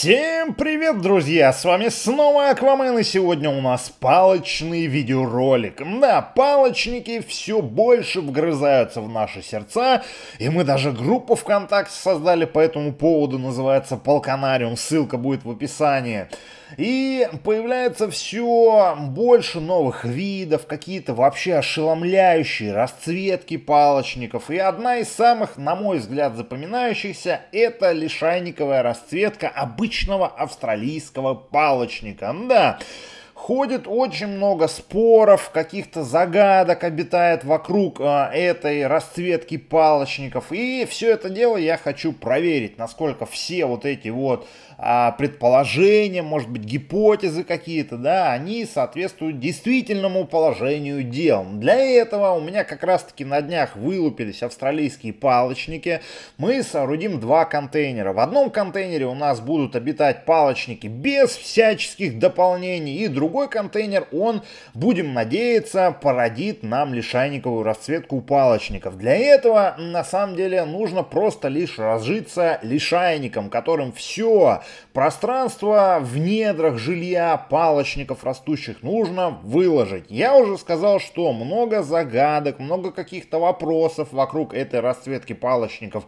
Всем привет, друзья! С вами снова Аквамен, и сегодня у нас палочный видеоролик. Да, палочники все больше вгрызаются в наши сердца, и мы даже группу ВКонтакте создали по этому поводу, называется Полканариум, ссылка будет в описании. И появляется все больше новых видов, какие-то вообще ошеломляющие расцветки палочников. И одна из самых, на мой взгляд, запоминающихся, это лишайниковая расцветка обычного обычного австралийского палочника. Да, ходит очень много споров, каких-то загадок обитает вокруг э, этой расцветки палочников. И все это дело я хочу проверить, насколько все вот эти вот э, предположения, может быть, гипотезы какие-то, да, они соответствуют действительному положению дел. Для этого у меня как раз-таки на днях вылупились австралийские палочники. Мы соорудим два контейнера. В одном контейнере у нас будут обитать палочники без всяческих дополнений и других другой контейнер, он, будем надеяться, породит нам лишайниковую расцветку палочников. Для этого, на самом деле, нужно просто лишь разжиться лишайником, которым все пространство в недрах жилья палочников растущих нужно выложить. Я уже сказал, что много загадок, много каких-то вопросов вокруг этой расцветки палочников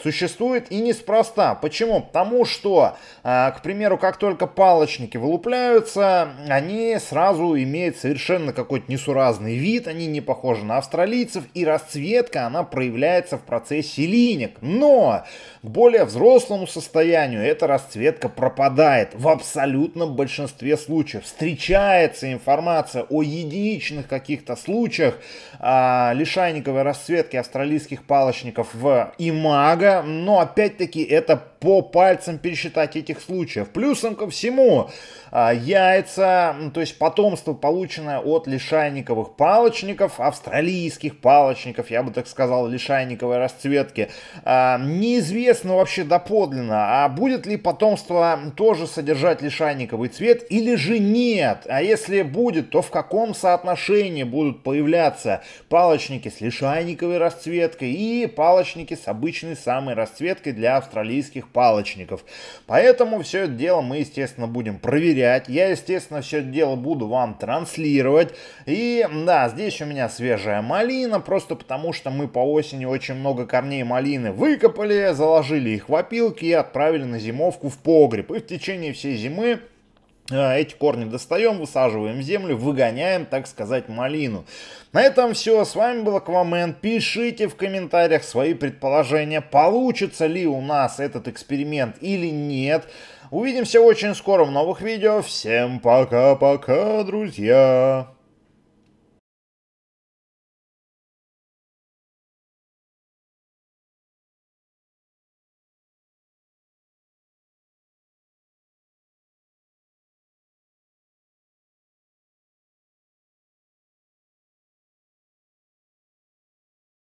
существует и неспроста. Почему? Потому что, а, к примеру, как только палочники вылупляются, они они сразу имеют совершенно какой-то несуразный вид, они не похожи на австралийцев, и расцветка, она проявляется в процессе линек. Но к более взрослому состоянию эта расцветка пропадает в абсолютном большинстве случаев. Встречается информация о единичных каких-то случаях а, лишайниковой расцветки австралийских палочников в имага, но опять-таки это по пальцам пересчитать этих случаев. Плюсом ко всему, а, яйца то есть потомство, полученное от лишайниковых палочников, австралийских палочников, я бы так сказал, лишайниковой расцветки, а, неизвестно вообще доподлинно, а будет ли потомство тоже содержать лишайниковый цвет или же нет, а если будет, то в каком соотношении будут появляться палочники с лишайниковой расцветкой и палочники с обычной самой расцветкой для австралийских палочников. Поэтому все это дело мы, естественно, будем проверять. Я, естественно, все дело буду вам транслировать. И да, здесь у меня свежая малина, просто потому что мы по осени очень много корней малины выкопали, заложили их в опилки и отправили на зимовку в погреб. И в течение всей зимы а, эти корни достаем, высаживаем в землю, выгоняем, так сказать, малину. На этом все. С вами был Аквамен. Пишите в комментариях свои предположения, получится ли у нас этот эксперимент или нет. Увидимся очень скоро в новых видео. Всем пока-пока, друзья!